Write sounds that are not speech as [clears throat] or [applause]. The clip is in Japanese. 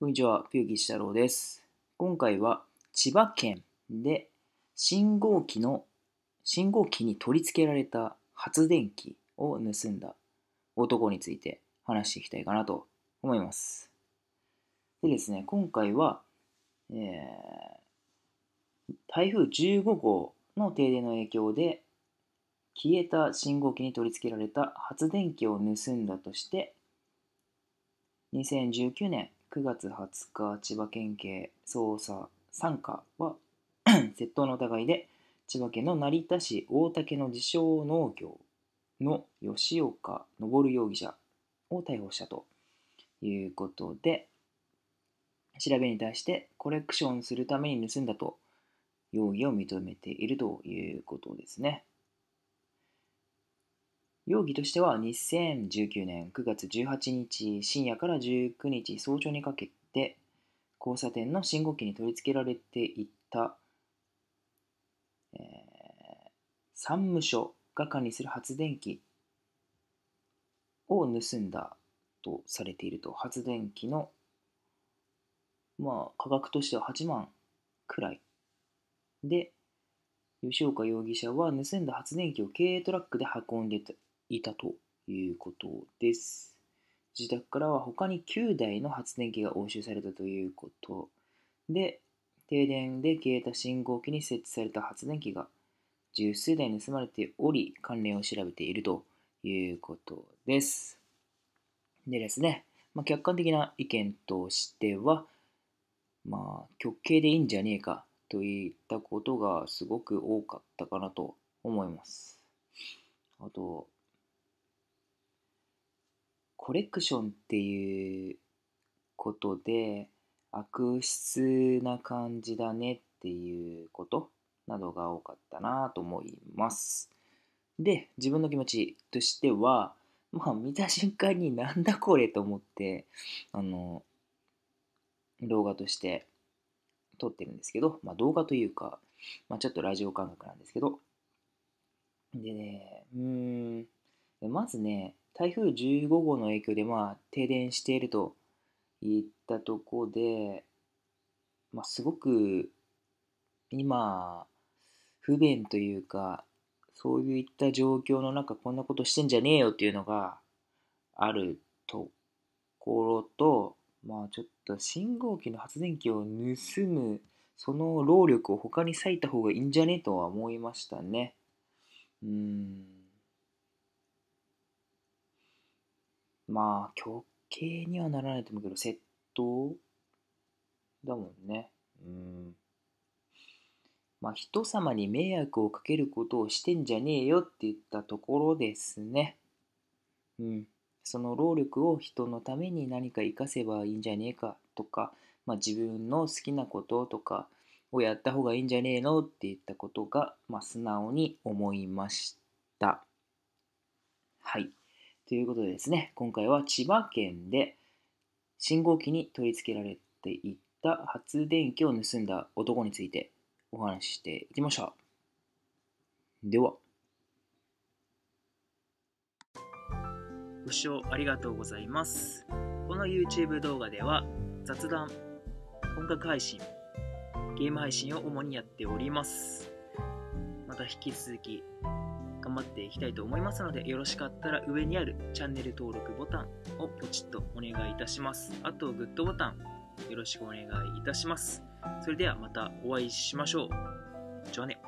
こんにちは、ピューギシ太郎です。今回は千葉県で信号機の信号機に取り付けられた発電機を盗んだ男について話していきたいかなと思います。でですね、今回は、えー、台風15号の停電の影響で消えた信号機に取り付けられた発電機を盗んだとして2019年9月20日、千葉県警捜査参課は [clears throat] 窃盗の疑いで、千葉県の成田市大竹の自称農業の吉岡昇容疑者を逮捕したということで、調べに対してコレクションするために盗んだと容疑を認めているということですね。容疑としては2019年9月18日深夜から19日早朝にかけて交差点の信号機に取り付けられていた、えー、務所が管理する発電機を盗んだとされていると発電機のまあ価格としては8万くらいで吉岡容疑者は盗んだ発電機を軽トラックで運んでいたということです。自宅からは他に9台の発電機が押収されたということで、停電で消えた信号機に設置された発電機が十数台盗まれており、関連を調べているということです。でですね、まあ、客観的な意見としては、まあ、極刑でいいんじゃねえかといったことがすごく多かったかなと思います。あと、コレクションっていうことで悪質な感じだねっていうことなどが多かったなと思います。で、自分の気持ちとしては、まあ見た瞬間になんだこれと思って、あの、動画として撮ってるんですけど、まあ動画というか、まあちょっとラジオ感覚なんですけど、でね、うーん、まずね、台風15号の影響で、まあ、停電しているといったところで、まあ、すごく今、不便というか、そういった状況の中、こんなことしてんじゃねえよっていうのがあるところと、まあちょっと信号機の発電機を盗む、その労力を他に割いた方がいいんじゃねえとは思いましたね。うん。まあ、極刑にはならないと思うけど、窃盗だもんね。うん。まあ、人様に迷惑をかけることをしてんじゃねえよって言ったところですね。うん。その労力を人のために何か活かせばいいんじゃねえかとか、まあ、自分の好きなこととかをやった方がいいんじゃねえのって言ったことが、まあ、素直に思いました。はい。ということでですね、今回は千葉県で信号機に取り付けられていた発電機を盗んだ男についてお話ししていきました。では。ご視聴ありがとうございます。この YouTube 動画では雑談、音楽配信、ゲーム配信を主にやっております。また引き続き頑張っていきたいと思いますのでよろしかったら上にあるチャンネル登録ボタンをポチッとお願いいたしますあとグッドボタンよろしくお願いいたしますそれではまたお会いしましょうじゃあね